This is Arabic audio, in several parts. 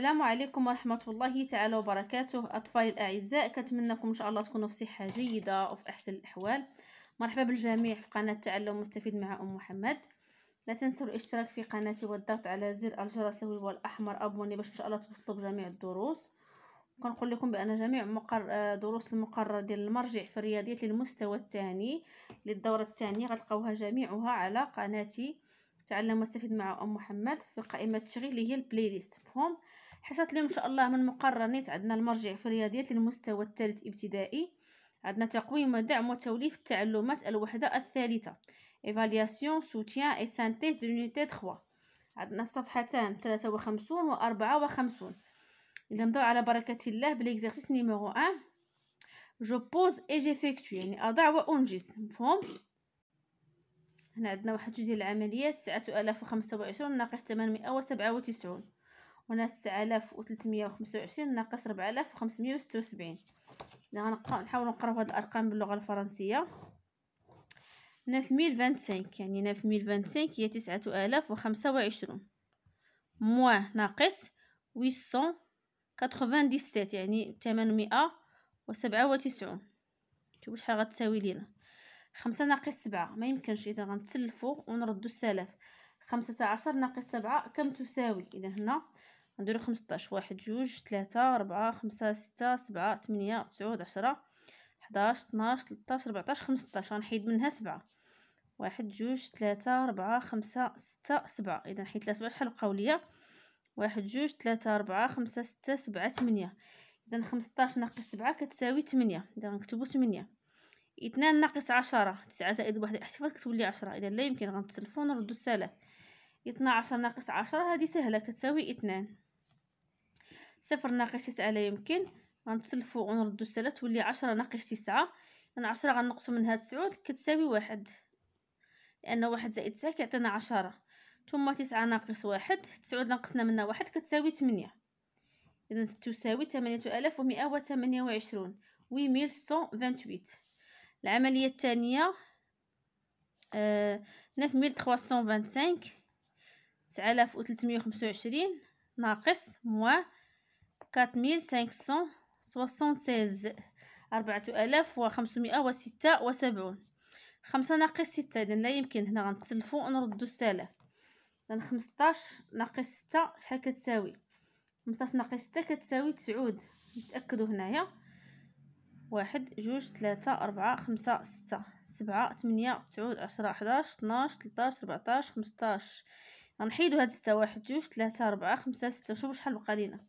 السلام عليكم ورحمة الله تعالى وبركاته أطفالي الأعزاء كنتمنىكم إن شاء الله تكونوا في صحة جيدة وفي أحسن الأحوال مرحبا بالجميع في قناة تعلم مستفيد مع أم محمد لا تنسوا الاشتراك في قناتي والضغط على زر الجرس اللي هو الأحمر أبوني باش إن شاء الله توصلوا بجميع الدروس وكنقول لكم بأن جميع مقر... دروس المقرر ديال المرجع في الرياضيات للمستوى الثاني للدورة الثانية غتلقاوها جميعها على قناتي تعلم واستفيد مع ام محمد في قائمه التشغيل اللي هي البلاي ليست مفهوم حصه اليوم ان شاء الله من مقرر نيت عندنا المرجع في الرياضيات للمستوى الثالث ابتدائي عندنا تقويم ودعم وتوليف التعلمات الوحده الثالثه ايفالياسيون سوتيان اي سانتيز دو لونيتي 3 عندنا الصفحتان 53 و 54 الا نبداو على بركه الله بالاكزرسيس نيميرو 1 جو بوز اي جيفيكتو يعني اضع وانجز مفهوم هنا عندنا واحد جوج ديال العمليات 9025 ناقص 897 هنا آلاف وتلتميه وخمسة وعشرين ناقص آلاف وخمسميه وستة وسبعين نحاول نقراو هاد الارقام باللغه الفرنسيه نف ميل فانتسانك يعني نف ميل فانتسانك هي تسعة آلاف وخمسة وعشرون موان ناقص ويسون كاتخوفان ديسات يعني تمنمئة وسبعة وتسعون شوفو شحال غتساوي لينا خمسة ناقص سبعة ما يمكنش إذا غنتسلفو ونردو السلف خمسة عشر ناقص سبعة كم تساوي إذا هنا نديرو خمسطاش واحد جوج تلاتة ربعة خمسة ستة سبعة تمنية تسعود عشرة حداش طناش تلطاش ربعطاش خمسطاش غنحيد منها سبعة واحد جوج تلاتة ربعة خمسة ستة سبعة اذا حيت لها سبعة شحال بقاو ليا واحد جوج تلاتة ربعة خمسة ستة سبعة تمنية اذا خمسطاش ناقص سبعة كتساوي تمنية اذا غنكتبو تمنية اثنان ناقص عشرة تسعة زائد واحد الاحتفال كتولي عشرة اذا لا يمكن غنتسلفو نردو السالة اثنا عشر ناقص عشرة هادي سهلة كتساوي اثنان صفر ناقص تسعة لا يمكن غنتسلفو ونردو السالة تولي عشرة ناقص تسعة لأن عشرة غنقصو منها تسعود كتساوي واحد لأن واحد زائد تسعة كيعطينا عشرة ثم تسعة ناقص واحد تسعود نقصنا منها واحد كتساوي تمنية إذا تساوي ثمانية آلاف ومئة وتمنية وعشرون وي ميل سون فانتويت العملية الثانية آه، نف ميل تخواسون فانتسانك تسعلاف وتلتمية وخمسة وعشرين ناقص موان 4576 خمسة ناقص ستة إذن لا يمكن هنا غنتسلفو ونردو السالف إذن خمسطاش ناقص ستة شحال كتساوي خمسطاش ناقص ستة كتساوي تسعود نتأكدو هنايا واحد جوج تلاتة أربعة خمسة ستة سبعة تمنية تسعود عشرة حداش طناش تلتاش ربعطاش خمسطاش غنحيدو هاد ستة واحد جوج تلاتة أربعة خمسة ستة شوفو شحال بقى لينا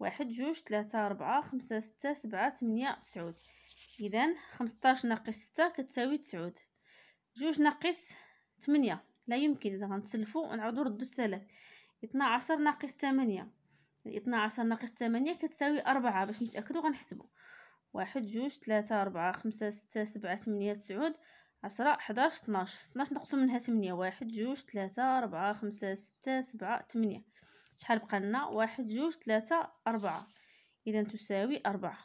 واحد جوج ثلاثة أربعة خمسة ستة سبعة ثمانية تسعود إذا خمسطاش ناقص ستة كتساوي تسعود جوج ناقص ثمانية لا يمكن إذا غنتسلفو ونعاودو نردو السلف اثنا عشر ناقص ثمانية اثنا عشر ناقص ثمانية كتساوي أربعة باش نتأكدو غنحسبو واحد جوج ثلاثة أربعة خمسة ستة سبعة ثمانية تسعود عشرة حداش طناش طناش نقصو منها ثمانية واحد جوج ثلاثة أربعة خمسة ستة سبعة ثمانية شحال بقى لنا واحد جوج ثلاثة أربعة إذا تساوي أربعة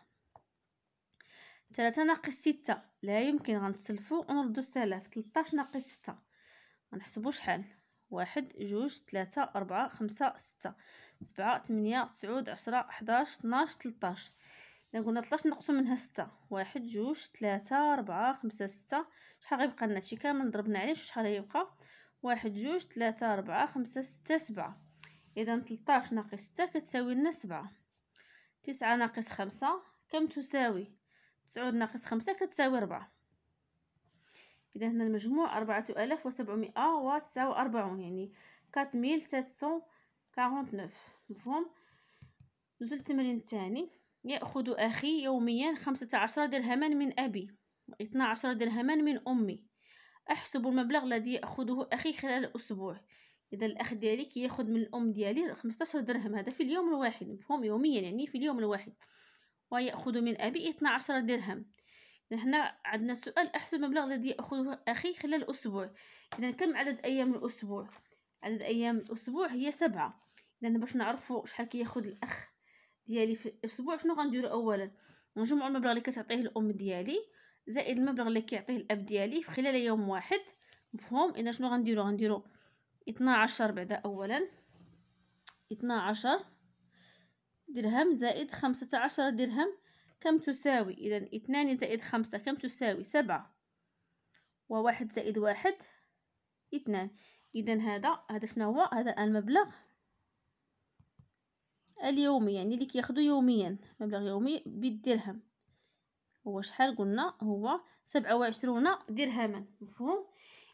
ثلاثة ناقص ستة لا يمكن غنتسلفو ونردو السلف تلطاش ناقص ستة غنحسبو شحال واحد جوج ثلاثة أربعة خمسة ستة سبعة ثمانية تسعود عشرة حداش طناش تلطاش إذا قلنا تلطاش نقصو منها ستة واحد جوج ثلاثة أربعة خمسة ستة شحال غيبقى لنا هادشي كامل ضربنا عليه شحال غيبقى واحد جوج ثلاثة أربعة خمسة ستة سبعة إذا 13 ناقص 6 كتساوي لنا 7 9 ناقص 5 كم تساوي 9 ناقص 5 كتساوي 4 إذا هنا المجموع 4749 يعني 4749 مفهوم نزول التمرين الثاني يأخذ أخي يوميا 15 درهما من أبي و12 درهما من أمي أحسب المبلغ الذي يأخذه أخي خلال أسبوع اذا الاخ ديالي كياخذ من الام ديالي 15 درهم هذا في اليوم الواحد مفهوم يوميا يعني في اليوم الواحد وياخذ من ابي 12 درهم اذا هنا عندنا سؤال احسب المبلغ الذي ياخذه اخي خلال اسبوع اذا كم عدد ايام الاسبوع عدد ايام الاسبوع هي سبعة اذا باش نعرفوا شحال كياخذ الاخ ديالي في الاسبوع شنو غنديروا اولا نجمع المبلغ اللي كتعطيه الام ديالي زائد المبلغ اللي كيعطيه الاب ديالي في خلال يوم واحد مفهوم اذا شنو غنديروا غنديروا اثنا عشر بعدا أولا اثنا عشر درهم زائد خمسة عشر درهم كم تساوي إذا اثنان زائد خمسة كم تساوي سبعة وواحد زائد واحد اثنان إذا هذا هذا شنو هو هذا المبلغ اليومي يعني اللي كياخدو يوميا مبلغ يومي بالدرهم هو شحال قلنا هو سبعة وعشرون درهما مفهوم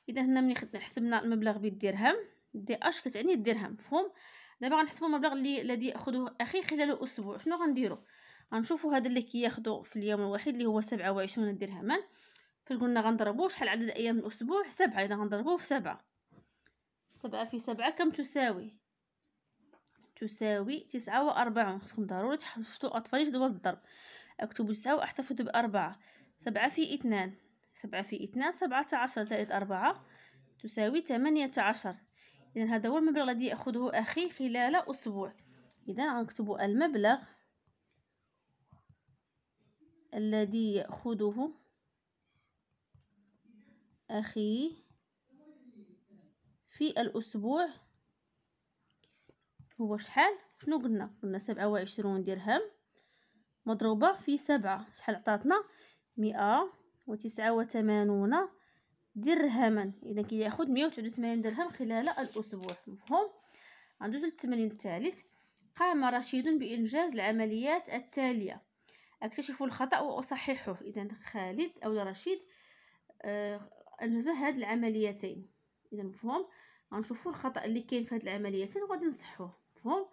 اذا هنا ملي حسبنا المبلغ بالدرهم دي اش كتعني الدرهم مفهوم دابا غنحسبوا المبلغ اللي الذي ياخذه اخي خلال اسبوع شنو غنديروا غنشوفوا هذا اللي كياخذو في اليوم الواحد اللي هو 27 درهما فاش قلنا غنضربوه شحال عدد ايام الاسبوع سبعة اذا غنضربوه في سبعة سبعة في سبعة كم تساوي تساوي تسعة وأربعون خصكم ضروري تحفظوا اطفال جدول الضرب 9 تسعة ب بأربعة سبعة في 2 سبعة في اثنان سبعة عشر زائد أربعة تساوي ثمانية عشر إذا هذا هو المبلغ الذي يأخذه أخي خلال أسبوع إذا غنكتب المبلغ الذي يأخذه أخي في الأسبوع هو شحال شنو قلنا قلنا سبعة وعشرون درهم مضروبة في سبعة شحال عطاتنا مئة وتسعة وثمانون درهما إذا كياخد مية وتسعة وثمانين درهم خلال الأسبوع مفهوم غندوزو للتمرين الثالث قام رشيد بإنجاز العمليات التالية أكتشف الخطأ وأصححه إذا خالد أو رشيد آه، أنجز هاد العمليتين إذا مفهوم غنشوفو الخطأ اللي كاين في هاد العمليتين وغادي نصحوه مفهوم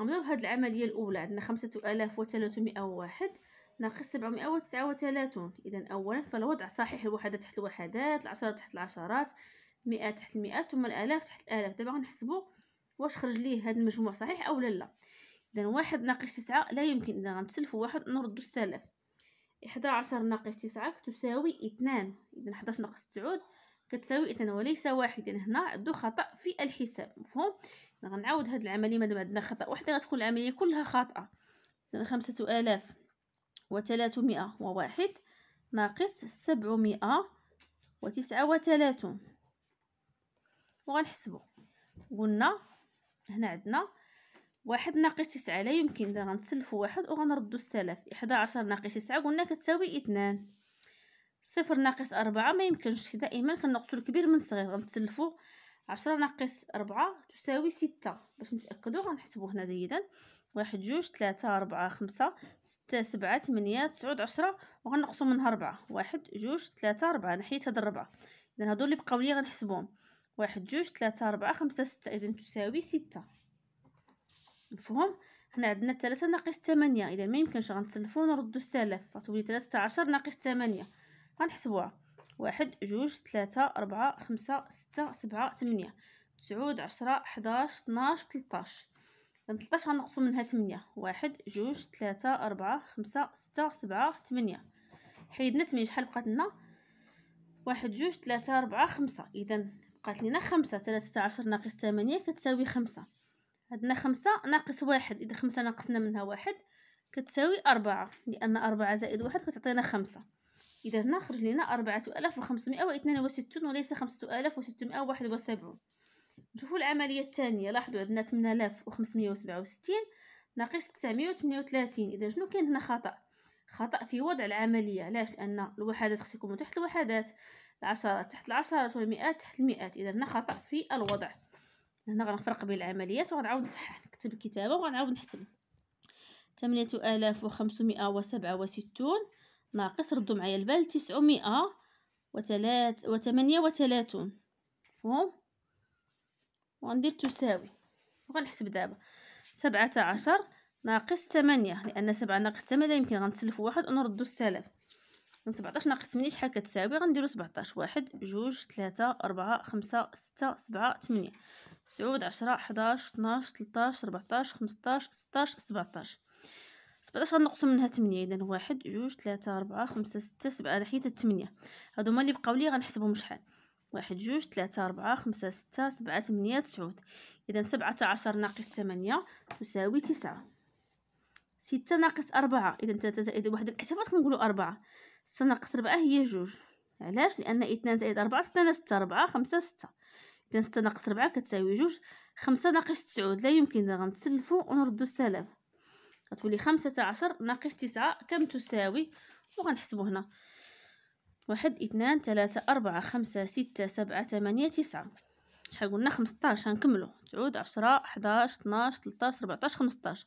غنبداو بهاد العملية الأولى عندنا خمسة آلاف وثلاثمائة وواحد ناقص سبعمائة وتسعة وثلاثون إذا أولا فالوضع صحيح الوحدات تحت الوحدات العشرات تحت العشرات مئة تحت المئات ثم الآلاف تحت الآلاف دابا غنحسبو واش خرج ليه هذا المجموع صحيح أو لا لا إذا واحد ناقص تسعة لا يمكن إذا غنتسلفو واحد نردو السلف إحدى عشر ناقص تسعة تساوي اثنان إذا حداش ناقص تسعود كتساوي اثنان وليس واحد إذا هنا عندو خطأ في الحساب مفهوم غنعاود هاد العملية مدابا عندنا خطأ واحد غتكون العملية كلها خاطئة خمسة آلاف وثلاثمائة وواحد ناقص سبعمائة وتسعة وثلاثون وغنحسبو قلنا هنا عندنا واحد ناقص تسعة لا يمكن ده غنتسلفو واحد وغنردو السلف إحدى عشر ناقص تسعة قلنا كتساوي اثنان صفر ناقص أربعة ما يمكنش دائما كنقصو الكبير من الصغير غنتسلفو عشرة ناقص أربعة تساوي ستة باش نتأكدو غنحسبو هنا جيدا واحد جوج ثلاثة أربعة خمسة ستة سبعة ثمانية تسعود عشرة وغنقصو منها ربعة واحد جوج ثلاثة أربعة نحيت هاد الربعة إذا هادو اللي بقاو لي غنحسبهم واحد جوج ثلاثة أربعة خمسة ستة إذا تساوي ستة مفهوم هنا عندنا ثلاثة ناقص ثمانية إذا ميمكنش غنتسلفو ونردو السلف غتولي ثلاثة عشر ناقص ثمانية غنحسبوها واحد جوج ثلاثة أربعة خمسة ستة سبعة ثمانية تسعود عشرة حداش اثناش تلتاش متلطاش غنقصو منها تمنية واحد جوج تلاتة أربعة خمسة ستة سبعة تمنية حيدنا تمنية شحال بقات لنا واحد جوج تلاتة أربعة خمسة إذا بقات لينا خمسة تلاتة عشر ناقص تمنية كتساوي خمسة عندنا خمسة ناقص واحد إذا خمسة ناقصنا منها واحد كتساوي أربعة لأن أربعة زائد واحد كتعطينا خمسة إذا هنا خرج لينا أربعة آلاف وخمسمائة واثنان وستون وليس خمسة آلاف وستمائة وواحد وسبعون نشوفوا العمليه الثانيه لاحظوا عندنا 8567 ناقص 938 اذا شنو كاين هنا خطا خطا في وضع العمليه علاش لان الوحدات خص يكونوا تحت الوحدات العشرات تحت العشرات والمئات تحت المئات اذا هنا خطا في الوضع هنا غنفرق بين العمليات وغنعاود نصحح نكتب الكتابه وغنعاود نحسب 8567 ناقص ردوا معايا البال 900 وثلاث وثمانية وثلاثون مفهوم وغندير تساوي وغنحسب دابا سبعة عشر ناقص ثمانية لأن سبعة ناقص ثمانية يمكن غنتسلف واحد ونردو السلف سبعتاش ناقص ثمانية شحال كتساوي غنديرو سبعتاش واحد جوج تلاتة أربعة خمسة ستة سبعة ثمانية تسعود عشرة حداش طناش تلطاش ربعتاش خمسطاش ستاش سبعتاش سبعتاش غنقصو منها ثمانية إذا واحد جوج تلاتة أربعة خمسة ستة سبعة حيت الثمانية هادو هما لي بقاو لي غنحسبهم شحال واحد جوج ثلاثة أربعة خمسة ستة سبعة ثمانية تسعود إذا سبعة عشر ناقص ثمانية تساوي تسعة ستة ناقص أربعة إذا ثلاثة زائد واحد الاحتفاظ كنقولو أربعة ستة ناقص أربعة هي جوج علاش لأن اثنان زائد أربعة اثنان ستة أربعة خمسة ستة إذا ستة ناقص أربعة كتساوي جوج خمسة ناقص تسعود لا يمكن غنتسلفو ونردو السلام غتولي خمسة عشر ناقص تسعة كم تساوي وغنحسبو هنا واحد اثنان ثلاثة أربعة خمسة ستة سبعة ثمانية تسعة شحال قلنا خمسطاش هنكملو تعود عشرة حداش اثناش تلطاش ربعطاش خمسطاش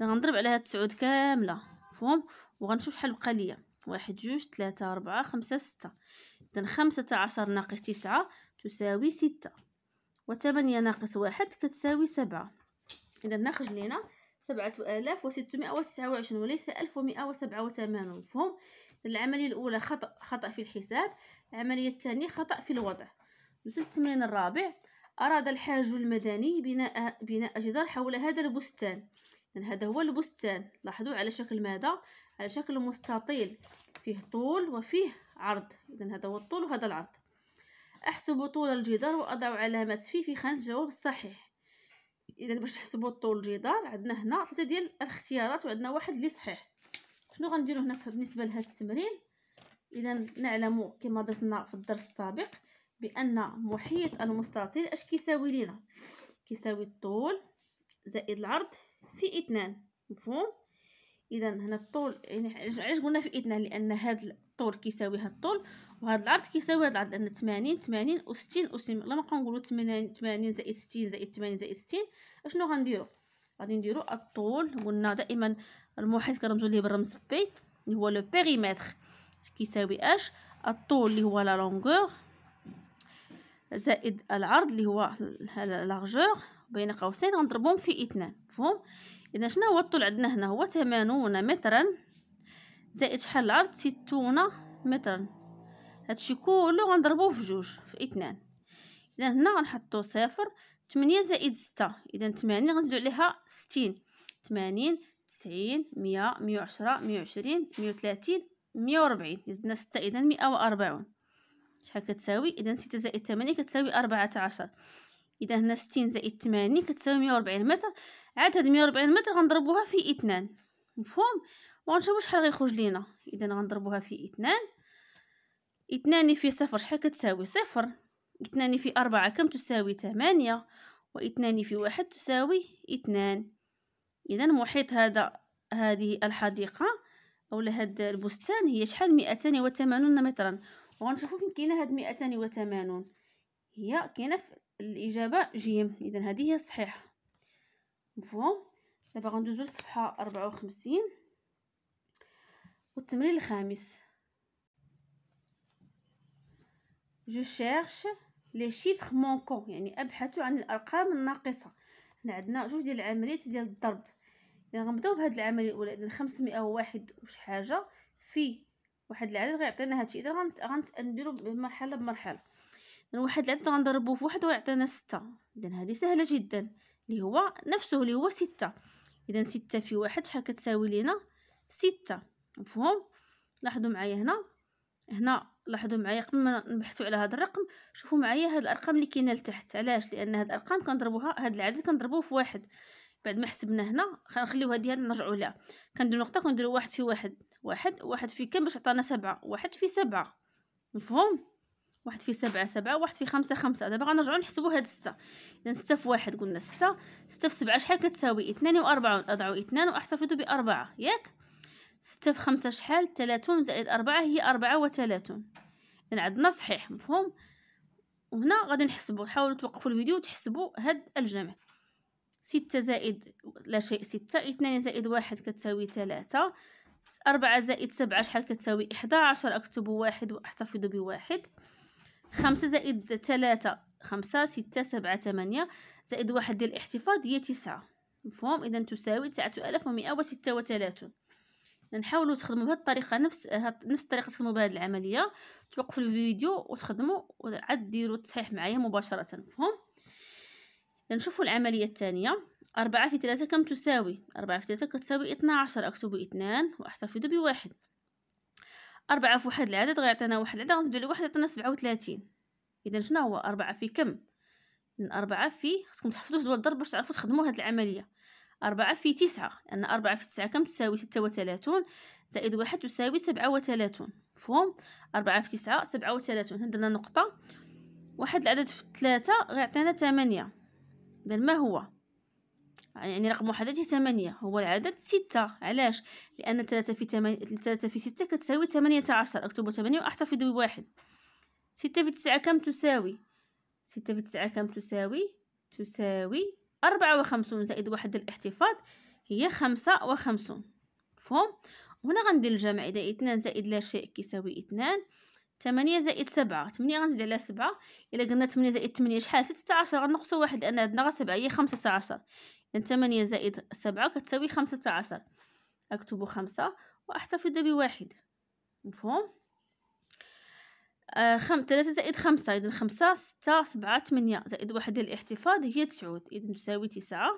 إذا غنضرب على هاد التسعود كاملة مفهوم وغنشوف شحال بقى ليا واحد جوج ثلاثة أربعة خمسة ستة إذا خمسة عشر ناقص تسعة تساوي ستة وثمانية ناقص واحد كتساوي سبعة إذا ناخد لينا سبعة آلاف وستمائة وتسعة وعشرين وليس ألف ومائة وسبعة وثمانون مفهوم العملية الأولى خطأ خطأ في الحساب العملية الثانية خطأ في الوضع مثل التمرين الرابع أراد الحاج المدني بناء بناء جدار حول هذا البستان يعني هذا هو البستان لاحظوا على شكل ماذا على شكل مستطيل فيه طول وفيه عرض إذا هذا هو الطول وهذا العرض أحسب طول الجدار وأضع علامات فيه في خانة الجواب الصحيح إذا باش نحسبوا طول الجدار عندنا هنا ثلاثة ديال الاختيارات وعندنا واحد اللي صحيح شنو غنديرو هنا بالنسبه لهاد التمرين اذا نعلم كما درسنا في الدرس السابق بان محيط المستطيل اش كيساوي لينا كيساوي الطول زائد العرض في اثنان مفهوم اذا هنا الطول يعني علاش قلنا في اثنان لان هذا الطول كيساوي هذا الطول وهذا العرض كيساوي هذا العرض لان 80 80 و 60 و 60 لما كنقولوا نقولو 80 زائد 60 زائد 80 زائد 60 اشنو غنديروا غادي نديروا الطول قلنا دائما المحيط كنرمزو ليه بالرمز بي اللي هو لو بيريمتر كيساوي اش الطول اللي هو لا لونغور زائد العرض اللي هو لارجور بين قوسين غنضربهم في اثنان مفهوم اذا شنو هو الطول عندنا هنا هو 80 مترا زائد شحال العرض 60 مترا هادشي كله غنضربوه في جوج في اثنان اذا هنا غنحطو صفر 8 زائد 6 اذا 80 غنزيدو عليها 60 80 تسعين مية مية وعشرة مية وعشرين مية وثلاثين مية وربعين زدنا ستة إذا مئة وأربعون شحال كتساوي إذا ستة زائد تمانية كتساوي أربعة عشر إذا هنا ستين زائد تمانين كتساوي مية وربعين متر عاد هاد مية وربعين متر غنضربوها في اثنان مفهوم وغنشوفو شحال غيخرج لينا إذا غنضربوها في اثنان اثنان في صفر شحال كتساوي صفر اثنان في أربعة كم تساوي تمانية واثنان في واحد تساوي اثنان اذا محيط هذا هذه الحديقه اولا هذا البستان هي شحال 280 مترا وغنشوفوا فين كاينه هاد 280 هي كاينه في الاجابه جيم اذا هذه هي صحيحه مفهوم دابا غندوزو للصفحه 54 والتمرين الخامس جو شيرش لي شيفر مونكون يعني ابحث عن الارقام الناقصه هنا عندنا جوج ديال العمليات ديال الضرب غنبداو بهاد العمليه الاولى اذا 501 وواحد وش حاجه في واحد العدد غيعطينا هادشي اذا غنت غنديرو مرحله بمرحله اذا واحد العدد غنضربو في واحد ويعطينا ستة اذا هادي سهله جدا اللي هو نفسه اللي هو ستة اذا ستة في واحد شحال كتساوي لينا ستة مفهوم لاحظوا معايا هنا هنا لاحظوا معايا قبل ما نبحثوا على هذا الرقم شوفوا معايا هاد الارقام اللي كاينه لتحت علاش لان هاد الارقام كنضربوها هاد العدد كنضربوه في واحد بعد ما حسبنا هنا غنخليو هذه نرجعوا لها كندير نقطه كنديروا واحد في واحد واحد واحد في كام باش عطانا سبعة واحد في سبعة مفهوم واحد في سبعة سبعة واحد في خمسة خمسة دابا غنرجعو نحسبو هاد ستة إذا ستة في واحد قلنا ستة ستة في سبعة شحال كتساوي اثنان وأربعون أضعو اثنان وأحتفظو بأربعة ياك ستة في خمسة شحال تلاتون زائد أربعة هي أربعة وتلاتون إذا عندنا صحيح مفهوم وهنا غادي نحسبو حاولوا توقفوا الفيديو وتحسبوا هاد الجمع ستة زائد لا شيء ستة اثنان زائد واحد كتساوي ثلاثة أربعة زائد سبعة شحال كتساوي إحدى عشر أكتب واحد وأحتفظ بواحد خمسة زائد ثلاثة خمسة ستة سبعة ثمانية زائد واحد ديال الاحتفاظ هي تسعة مفهوم إذا تساوي تسعة ألف ومئة وستة وثلاثون نحاولوا تخدموا بهذه الطريقه نفس نفس الطريقه تخدموا بهذه العمليه توقفوا الفيديو وتخدموا وعاد ديروا التصحيح معايا مباشره مفهوم نشوفوا العملية الثانية أربعة في ثلاثة كم تساوي أربعة في ثلاثة كتساوي اثنا عشر أكتب اثنان دبي بواحد أربعة في واحد العدد غيعطينا واحد العدد غنزيدو لواحد يعطينا سبعة وثلاثين إذا شنو هو أربعة في كم من أربعة في خصكم تحفظوا جدول الضرب باش تعرفوا تخدموا هاد العملية أربعة في تسعة لأن أربعة في تسعة كم تساوي ستة وثلاثون زائد واحد تساوي سبعة وثلاثون مفهوم أربعة في تسعة سبعة وثلاثون هنا درنا نقطة واحد العدد في ثلاثة غيعطينا ثمانية إذا ما هو يعني رقم وحداته ثمانية هو العدد ستة علاش لأن ثلاثة في ثمانية ثلاثة في ستة كتساوي ثمانية عشر أكتب ثمانية وأحتفظ بواحد ستة في تسعة كم تساوي ستة في تسعة كم تساوي تساوي أربعة وخمسون زائد واحد الاحتفاظ هي خمسة وخمسون مفهوم هنا غندير الجمع إذا اثنان زائد لا شيء كيساوي اثنان 8 زائد سبعة 8 غنزيد على سبعة إلا قلنا 8 زائد 8 شحال ستة عشر غنقصو واحد لأن عندنا غا سبعة هي خمسة عشر 8 زائد سبعة كتساوي خمسة عشر 5 خمسة وأحتفظ بواحد مفهوم آه خم ثلاثة زائد خمسة اذا خمسة ستة سبعة 8 زائد واحد ديال الاحتفاظ هي تسعود اذا تساوي تسعة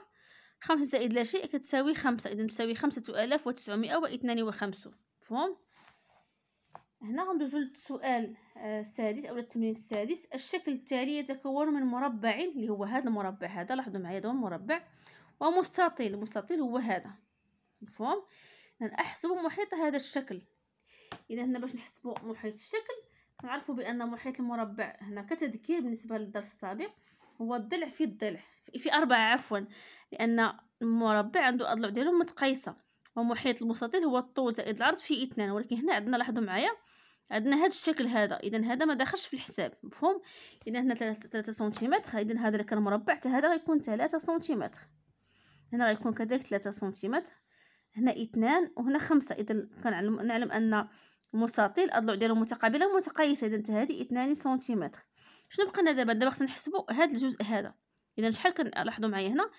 خمسة زائد لا شيء كتساوي خمسة اذا تساوي خمسة آلاف واثنان وخمسون مفهوم هنا غندوزو للسؤال آه، السادس او التمرين السادس الشكل التالي يتكون من مربع اللي هو هذا المربع هذا لاحظوا معايا هذا مربع ومستطيل المستطيل هو هذا مفهوم اذا احسب محيط هذا الشكل اذا هنا باش نحسبوا محيط الشكل نعرفوا بان محيط المربع هنا كتذكير بالنسبه للدرس السابق هو الضلع في الضلع في أربعة عفوا لأن المربع عنده أضلع ديالو متقيسه ومحيط المستطيل هو الطول زائد العرض في اثنان ولكن هنا عندنا لاحظوا معايا عندنا هذا الشكل هذا اذا هذا ما دخلش في الحساب مفهوم اذا هنا 3 سنتيمتر اذا هذا اللي كان مربع حتى هذا غيكون 3 سنتيمتر هنا غيكون كذلك 3 سنتيمتر هنا 2 وهنا 5 اذا كنعلم نعلم ان المستطيل الاضلع ديالو متقابله ومتقايسه اذا هذه 2 سنتيمتر شنو بقى لنا دابا دابا خصنا نحسبوا هذا الجزء هذا اذا شحال كنلاحظوا معايا هنا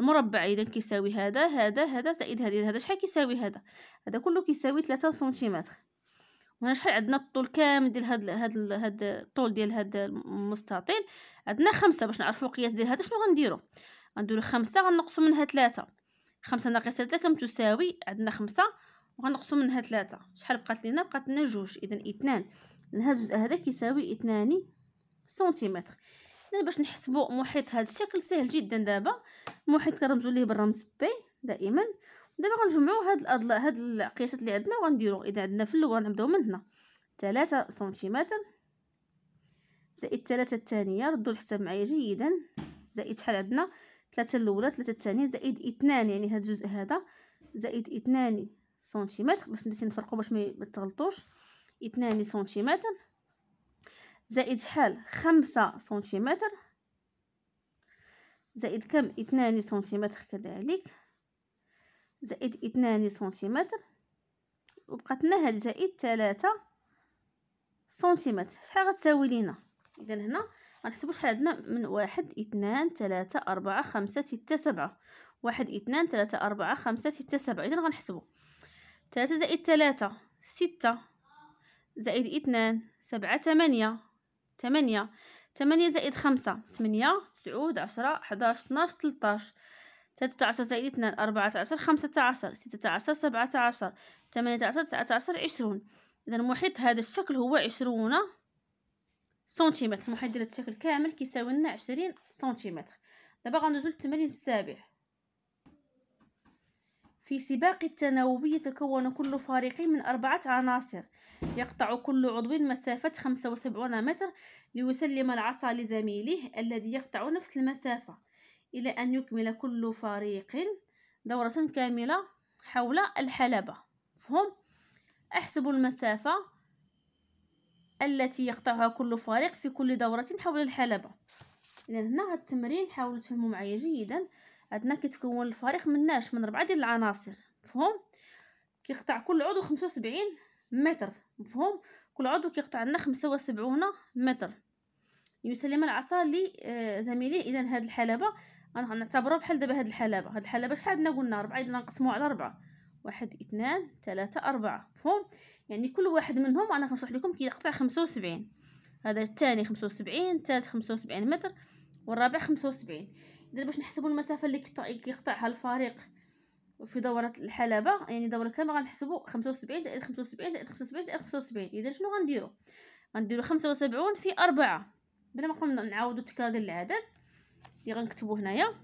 المربع اذا كيساوي هذا هذا هذا زائد هذا هذا شحال كيساوي هذا هذا كله كيساوي 3 سنتيمتر هنا شحال عندنا الطول كامل ديال هاد هاد هاد الطول ديال هاد المستطيل عندنا خمسة باش نعرفو القياس ديال هذا شنو غنديرو غنديرو خمسة غنقصو منها ثلاثة خمسة ناقص ثلاثة كم تساوي عندنا خمسة وغنقصو منها ثلاثة شحال بقات لينا بقات لنا جوج اذا اثنان هاد الجزء هذا كيساوي اثنان سنتيمتر اذا باش نحسبو محيط هاد الشكل سهل جدا دابا محيط كنرمزو ليه بالرمز بي دائما دابا غنجمعوا هاد الأضلاع هاد القياسات اللي عندنا وغنديروا اذا عندنا في الاول نبداو من هنا 3 سنتيمتر زائد 3 الثانيه ردوا الحساب معايا جيدا زائد شحال عندنا 3 الاولى 3 الثانيه زائد 2 يعني هاد الجزء هذا زائد 2 سنتيمتر باش نبداو نفرقوا باش ما تغلطوش 2 سنتيمتر زائد شحال 5 سنتيمتر زائد كم 2 سنتيمتر كذلك زائد اثنان سنتيمتر وبقات لنا هاد زائد ثلاثة سنتيمتر شحال غتساوي لينا اذا هنا غنحسبو شحال عندنا من واحد اثنان ثلاثة أربعة خمسة ستة سبعة واحد اثنان ثلاثة أربعة خمسة ستة سبعة اذا غنحسبو ثلاثة زائد ثلاثة ستة زائد اثنان سبعة ثمانية ثمانية ثمانية زائد خمسة ثمانية تسعود عشرة حداش اثناش تلتاش 13 زائد اثنان 14 15 16 17 18 19 20 عشرون إذا محيط هذا الشكل هو عشرون سنتيمتر محيط ديال الشكل كامل كيساوي لنا عشرين سنتيمتر دابا غندوزو للتمرين السابع في سباق التناوبي يتكون كل فريق من أربعة عناصر يقطع كل عضو مسافة خمسة وسبعون متر ليسلم العصا لزميله الذي يقطع نفس المسافة إلى أن يكمل كل فريق دورة كاملة حول الحلبة فهم أحسب المسافة التي يقطعها كل فريق في كل دورة حول الحلبة إذا هنا هاد التمرين حاولوا تفهموا معايا جيدا عندنا كيتكون الفريق من ناش من ربعة ديال العناصر مفهوم كيقطع كل عضو خمسة وسبعين متر مفهوم كل عضو كيقطع لنا خمسة وسبعون متر يسلم العصا لزميله آه، إذا هاد الحلبة غنعتبرو بحال دابا هاد الحلبه هاد الحلبه شحال عندنا قلنا ربعه الا نقسمو على ربعه واحد اثنان ثلاثة أربعة مفهوم يعني كل واحد منهم أنا كنشرح ليكم كيقطع خمسة وسبعين هذا الثاني خمسة وسبعين الثالث خمسة وسبعين متر والرابع خمسة وسبعين إذا باش نحسبو المسافة اللي كيقطعها الفريق في دورة الحلبة يعني دورة كاملة غنحسبو خمسة وسبعين زائد خمسة وسبعين زائد خمسة وسبعين زائد خمسة وسبعين إذا شنو غنديرو غنديرو خمسة وسبعون في أربعة بلا ما نعاودو تكرار ديال العدد اللي غنكتبو هنايا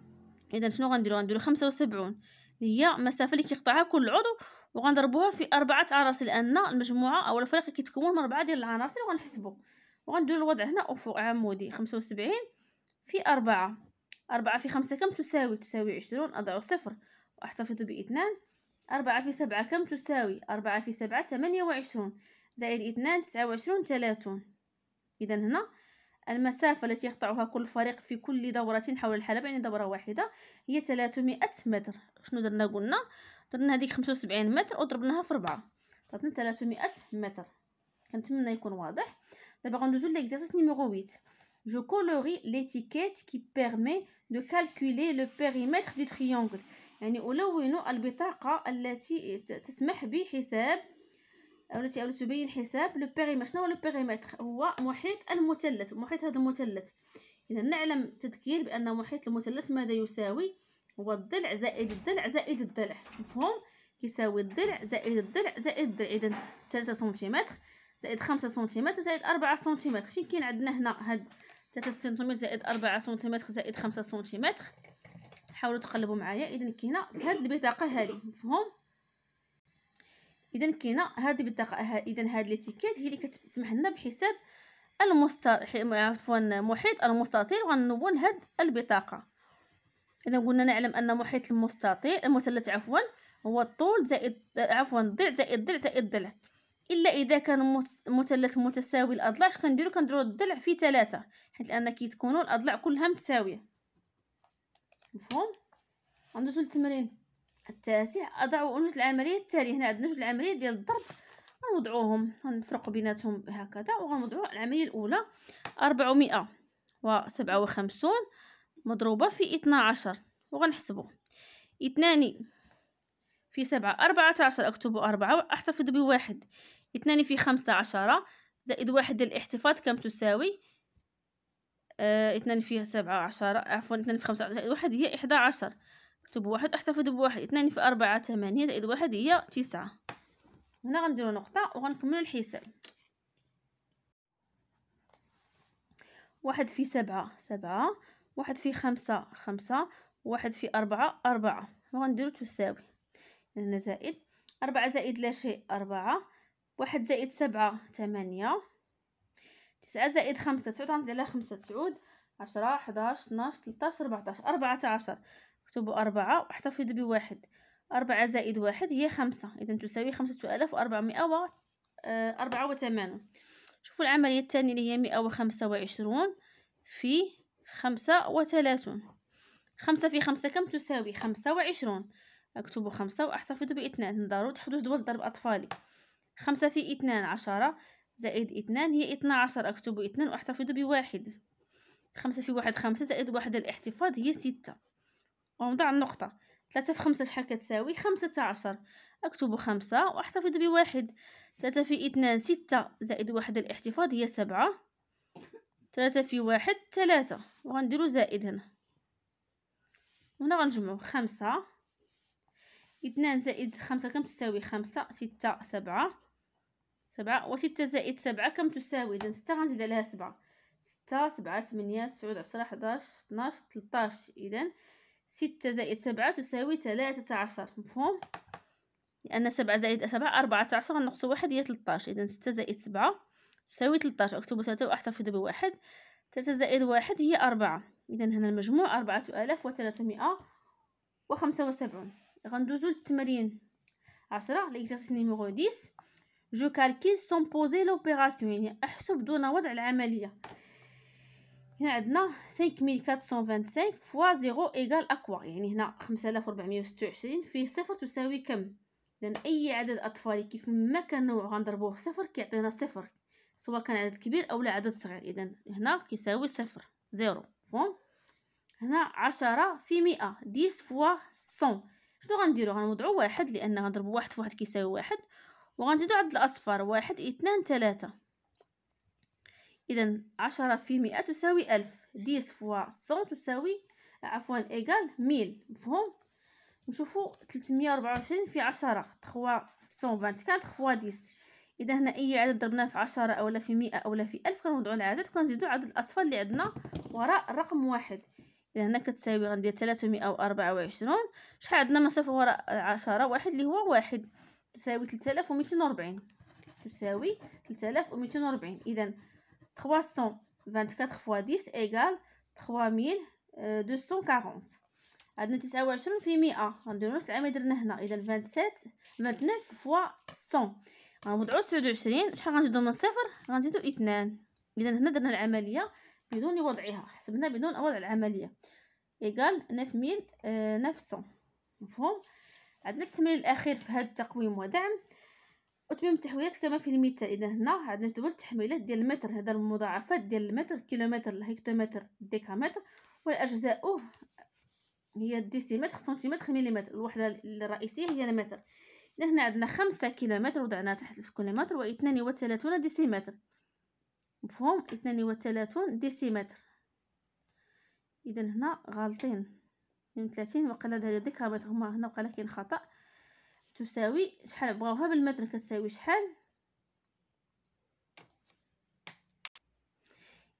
اذا شنو غنديرو غنديرو خمسة وسبعون اللي هي المسافه اللي كيقطعها كل عضو وغنضربوها في اربعه عناصر لان المجموعه او الفريق كيتكون من اربعه ديال العناصر وغنحسبو وغندير الوضع هنا افق عمودي خمسة وسبعين في أربعة أربعة في خمسة كم تساوي تساوي عشرون أضع صفر وأحتفظ باثنان أربعة في سبعة كم تساوي أربعة في سبعة ثمانية وعشرون زائد اثنان تسعة وعشرون ثلاثون إذا هنا المسافة التي يقطعها كل فريق في كل دورة حول الحلبة يعني دورة واحدة هي 300 متر شنو درنا قلنا درنا هذيك 75 متر وضربناها في 4 عطاتنا 300 متر كنتمنى يكون واضح دابا غندوزو ليكزارسيس نيميرو 8 جو كولوري ليتيكيت كي بيرمي دو كالكولي لو بيريمتر دو تريونغل يعني ألون البطاقة التي تسمح بحساب التي أو تبين حساب لو بيريمتر شنو هو لو بيريمتر هو محيط المثلث محيط هذا المثلث إذا نعلم تذكير بأن محيط المثلث ماذا يساوي هو الضلع زائد الضلع زائد الضلع مفهوم كيساوي الضلع زائد الضلع زائد الضلع إذا 3 سنتيمتر زائد 5 سنتيمتر زائد 4 سنتيمتر فين كاين عندنا هنا هاد 3 سنتيمتر زائد 4 سنتيمتر زائد 5 سنتيمتر حاولوا تقلبوا معايا اذا كاينه هاد البطاقه هذه مفهوم اذا كاينه هذه بالطاقه اذا هذه ليتيكيت هي اللي كتسمح لنا بحساب المستطيل عفوا محيط المستطيل وغنبون هاد البطاقه اذا قلنا نعلم ان محيط المستطيل المثلث عفوا هو الطول زائد عفوا الضلع زائد الضلع زائد الضلع الا اذا كان مثلث متساوي الاضلاع اش كنديرو كنديرو الضلع في ثلاثة حيت لان كيتكونوا الاضلاع كلها متساويه مفهوم غندوزو للتمرين التاسع أضع أنوج العملية التالي هنا عندنا جوج العملية ديال الضرب غنوضعوهم غنفرقوا بيناتهم هكذا وغنوضعوا العملية الأولى 457 وسبعة وخمسون مضروبة في 12 وغنحسبو وغنحسبوا آه، اثنان في سبعة أربعة عشر أكتبوا أربعة أحتفظ بواحد اثنان في خمسة عشرة زائد واحد الاحتفاظ كم تساوي اثنان في سبعة عشرة عفوا اثنان في خمسة زائد واحد هي إحدى عشر اكتب طيب، واحد احتفظ بواحد اثنين في أربعة ثمانية زائد واحد هي تسعة هنا غنديرو نقطة وغنكملو الحساب واحد في سبعة سبعة واحد في خمسة خمسة واحد في أربعة أربعة وغنديرو تساوي هنا زائد أربعة زائد لا شيء أربعة واحد زائد سبعة ثمانية تسعة زائد خمسة تسعود غنزيد عليها خمسة تسعود عشرة حداش اثناش تلتاش ربعتاش أربعة عشر اكتبوا أربعة واحتفظوا بواحد أربعة زائد واحد هي خمسة إذا تساوي خمسة آلاف وأربعمائة و آه، أربعة وثمانون شوفوا العملية الثانية اللي هي مئة وخمسة وعشرون في خمسة وثلاثون خمسة في خمسة كم تساوي خمسة وعشرون اكتبوا خمسة واحتفظوا باثنان ضروري تحدث دول ضرب أطفالي خمسة في اثنان عشرة زائد اثنان هي اثنا عشر اكتبوا اثنان واحتفظوا بواحد خمسة في واحد خمسة زائد واحد الاحتفاظ هي ستة ونضع النقطة ثلاثة في خمسة شحال كتساوي خمسة عشر أكتب خمسة وأحتفظ بواحد ثلاثة في اثنان ستة زائد واحد الاحتفاظ هي سبعة ثلاثة في واحد ثلاثة وغنديرو زائد هنا هنا غنجمعو خمسة اثنان زائد خمسة كم تساوي خمسة ستة سبعة سبعة وستة زائد سبعة كم تساوي إذا ستة غنزيد عليها سبعة ستة سبعة ثمانية تسعود عشرة حداش اثناش تلطاش إذا ستة زائد سبعة تساوي ثلاثة عشر مفهوم لأن سبعة زائد سبعة أربعة عشر ناقص واحد هي تلتاش إذا ستة زائد سبعة تساوي تلتاش أكتب ثلاثة وأحتفظ بواحد ثلاثة زائد واحد هي أربعة إذا هنا المجموع أربعة آلاف وثلاثمائة وخمسة وسبعون غندوزو للتمرين عشرة ليكزارسيس نيميغو ديس جو كالكيل سون بوزي لوبيراسيون يعني أحسب دون وضع العملية هنا عندنا 5425 فوا 0 ايغال اكوا يعني هنا 5426 فيه صفر تساوي كم لان اي عدد اطفالي كيف ما كان نوع غنضربوه صفر كيعطينا صفر سواء كان عدد كبير او لا عدد صغير اذا هنا كيساوي صفر زيرو فهم هنا 10 في 100 10 فوا 100 شنو غنديرو غنوضعو واحد لان غنضربو واحد في واحد كيساوي واحد وغنزيدو عدد الاصفار واحد اثنان ثلاثة إذا عشرة في مئة تساوي ألف ديس فوا سون تساوي عفوا إيكال ميل مفهوم نشوفو تلتمية وربعة وعشرين في عشرة تخوا سون كانت خوا ديس إذا هنا أي عدد ضربناه في عشرة أولا في مئة أولا في ألف كنوضعو العدد كنزيدو عدد الأصفر اللي عندنا وراء رقم واحد إذا هنا كتساوي غندير تلاتمية وأربعة وعشرون شحال عندنا مسافة وراء عشرة واحد اللي هو واحد تساوي تلتالاف وميتين وربعين تساوي تلتالاف وميتين وربعين إذا 324 فوا 10 ايكال 3240 عندنا 29 في 100 غنديرو العام درنا هنا اذا 27 29 فوا 100 غنوضعو 29 شحال غنزيدو من صفر غنزيدو 2 اذا هنا درنا العمليه بدون وضعها حسبنا بدون وضع العمليه ايغال 9900 euh, مفهوم عندنا التمرين الاخير في هذا التقويم ودعم وتمام تحويلات كما في المثال اذا هنا عندنا جدول التحويلات ديال المتر هذا المضاعفات ديال المتر كيلومتر الهكتومتر الديكامتر والاجزاء هي الديسيمتر سنتيمتر مليمتر الوحده الرئيسيه هي المتر اذا هنا عندنا خمسة كيلومتر وضعناها تحت في كيلومتر و واثنان ديسيمتر مفهوم اثنان ديسيمتر اذا هنا غالطين 32 وقال هذا ديكامتر هما هنا وقال كاين خطا تساوي شحال بغاوها بالمتر كتساوي شحال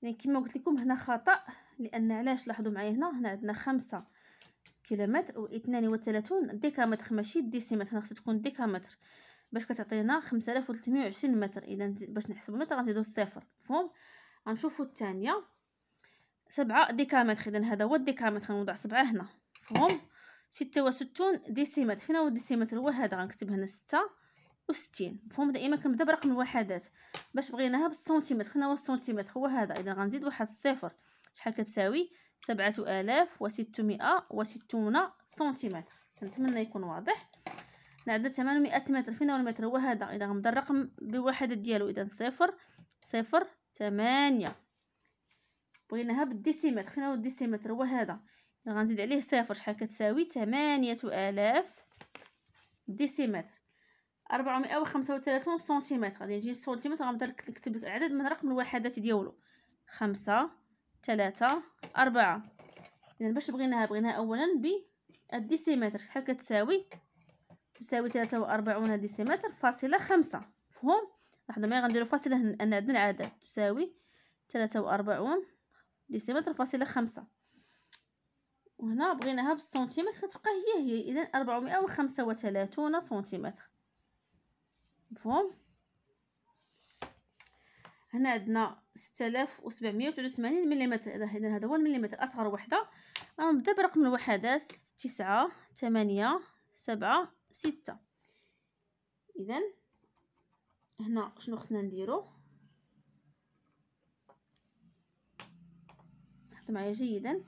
يعني كما قلت لكم هنا خطا لان علاش لاحظوا معايا هنا هنا عندنا خمسة كيلومتر و 32 ديكامتر ماشي ديسيمتر هنا خصها تكون ديكامتر باش كتعطينا 5320 متر اذا باش نحسبوا المتر غنزيدو الصفر مفهوم غنشوفوا الثانيه سبعة ديكامتر اذا هذا هو الديكامتر غنوضع سبعة هنا مفهوم ستة وستون ديسيمتر فين هو الديسيمتر هو هذا غنكتب هنا ستة وستين مفهوم دائما كنبدا برقم الوحدات باش بغيناها بالسنتيمتر هنا هو السنتيمتر هو هذا اذا غنزيد واحد الصفر شحال كتساوي سبعة آلاف وستمائة وستون سنتيمتر كنتمنى يكون واضح نعدل 800 متر فين هو المتر هو هذا اذا غنبدا الرقم بالوحدات ديالو اذا صفر صفر ثمانية بغيناها بالديسيمتر فين هو الديسيمتر هو هذا غنزيد عليه صفر شحال كتساوي تمانية آلاف ديسيمتر أربعمائة وخمسة وثلاثون سنتيمتر غادي نجي سنتيمتر غنبدا نكتب لك العدد من رقم الوحدات ديالو خمسة ثلاثة أربعة إذا باش بغيناها بغيناها أولا بالديسيمتر شحال كتساوي تساوي ثلاثة وأربعون ديسيمتر فاصلة خمسة مفهوم لحظة مي غنديرو فاصلة هنا أن عندنا العدد تساوي ثلاثة وأربعون ديسيمتر فاصلة خمسة وهنا بغيناها بالسنتيمتر كتبقى هي هي اذا 435 سنتيمتر مفهوم هنا عندنا 6783 ملم اذا هذا هو المليمتر اصغر وحده نبدا برقم الوحدات 9 8 7 6 اذا هنا شنو خصنا نديرو حطوا معايا جيدا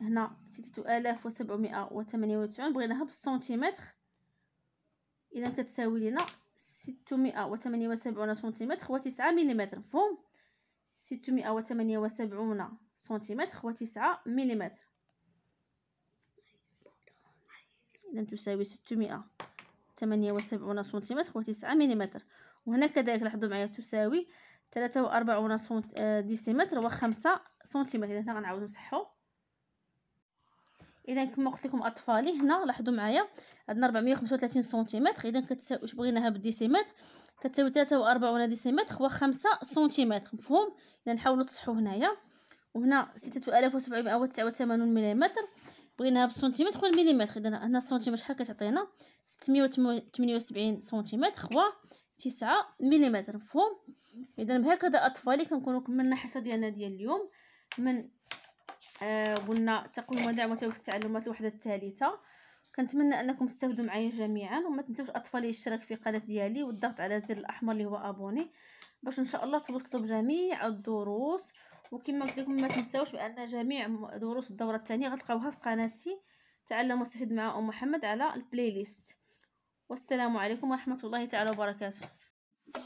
هنا ستة آلاف وسبعمائة وثمانية وتسعون بغيناها بالسنتيمتر إذا كتساوي لنا ستمائة وثمانية وسبعون سنتيمتر وتسعة مليمتر مفهوم ستمائة وثمانية وسبعون سنتيمتر وتسعة مليمتر إذا تساوي ستمائة ثمانية وسبعون سنتيمتر وتسعة مليمتر وهنا كذلك لاحظوا معايا تساوي ثلاثة وأربعون آه، ديسيمتر وخمسة سنتيمتر إذا غنعاودو نصحو اذا كما قلت لكم اطفالي هنا لاحظوا معايا عندنا 435 سنتيمتر اذا كتساوي واش بغيناها بالديسيمتر كتساوي 43 ديسيمتر و 5 سنتيمتر مفهوم اذا نحاولوا تصحوا هنايا وهنا 6789 ملم بغيناها بالسنتيمتر هو المليمتر اذا هنا السنتيمتر شحال كتعطينا 678 سنتيمتر و 9 ملم مفهوم اذا بهكذا اطفالي كنكونوا كملنا حصه ديالنا ديال اليوم من آه، قلنا تقوم ودعوته في التعلمات الوحده الثالثه كنتمنى انكم تستفدوا معايا جميعا وما تنسوش الاطفال الاشتراك في القناه ديالي والضغط على الزر الاحمر اللي هو ابوني باش ان شاء الله توصلوا بجميع الدروس وكما قلت لكم ما تنساوش بان جميع دروس الدوره الثانيه غتلقاوها في قناتي تعلم واستفد مع ام محمد على البلاي ليست والسلام عليكم ورحمه الله تعالى وبركاته